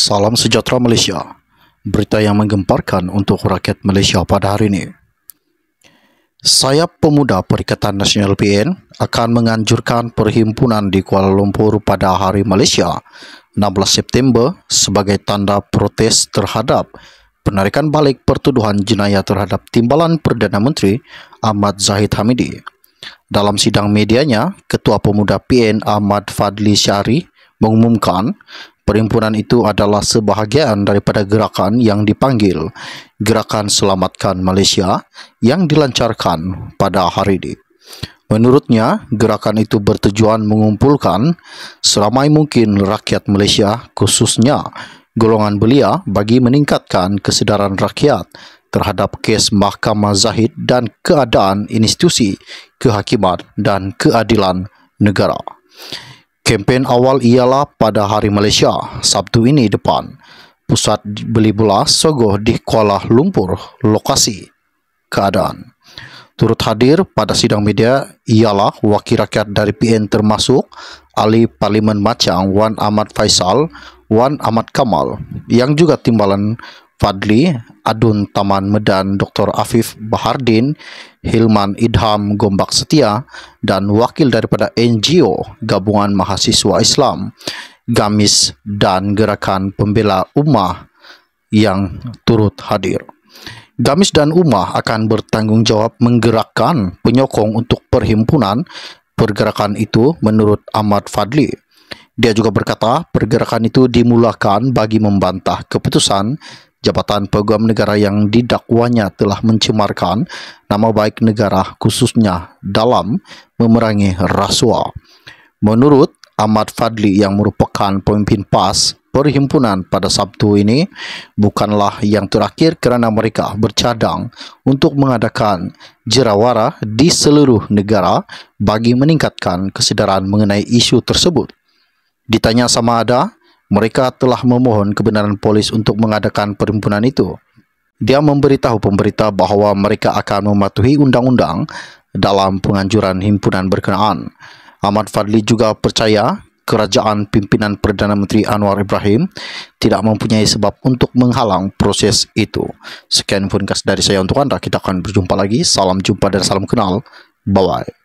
Salam sejahtera Malaysia. Berita yang menggemparkan untuk rakyat Malaysia pada hari ini. Sayap Pemuda Perikatan Nasional PN akan menganjurkan perhimpunan di Kuala Lumpur pada hari Malaysia 16 September sebagai tanda protes terhadap penarikan balik pertuduhan jenayah terhadap timbalan Perdana Menteri Ahmad Zahid Hamidi. Dalam sidang medianya, Ketua Pemuda PN Ahmad Fadli Syari mengumumkan Perhimpunan itu adalah sebahagian daripada gerakan yang dipanggil Gerakan Selamatkan Malaysia yang dilancarkan pada hari ini. Menurutnya, gerakan itu bertujuan mengumpulkan seramai mungkin rakyat Malaysia khususnya golongan belia bagi meningkatkan kesedaran rakyat terhadap kes Mahkamah Zahid dan keadaan institusi kehakiman dan keadilan negara. Kempen awal ialah pada hari Malaysia, Sabtu ini depan. Pusat beli bola Sogoh di Kuala Lumpur, lokasi, keadaan. Turut hadir pada sidang media ialah wakil rakyat dari PN termasuk ahli Parlimen Macang Wan Ahmad Faisal, Wan Ahmad Kamal, yang juga timbalan Fadli, Adun Taman Medan Dr. Afif Bahardin, Hilman Idham Gombak Setia dan wakil daripada NGO Gabungan Mahasiswa Islam, Gamis dan Gerakan Pembela Ummah yang turut hadir. Gamis dan Ummah akan bertanggungjawab menggerakkan penyokong untuk perhimpunan pergerakan itu menurut Ahmad Fadli. Dia juga berkata pergerakan itu dimulakan bagi membantah keputusan jabatan peguam negara yang didakwanya telah mencemarkan nama baik negara khususnya dalam memerangi rasuah. Menurut Ahmad Fadli yang merupakan pemimpin PAS perhimpunan pada Sabtu ini bukanlah yang terakhir kerana mereka bercadang untuk mengadakan jerawara di seluruh negara bagi meningkatkan kesedaran mengenai isu tersebut. Ditanya sama ada Mereka telah memohon kebenaran polis untuk mengadakan perhimpunan itu. Dia memberitahu pemberita bahwa mereka akan mematuhi undang-undang dalam penganjuran himpunan berkenaan. Ahmad Fadli juga percaya kerajaan pimpinan Perdana Menteri Anwar Ibrahim tidak mempunyai sebab untuk menghalang proses itu. Sekian pun dari saya untuk Anda. Kita akan berjumpa lagi. Salam jumpa dan salam kenal. Bye-bye.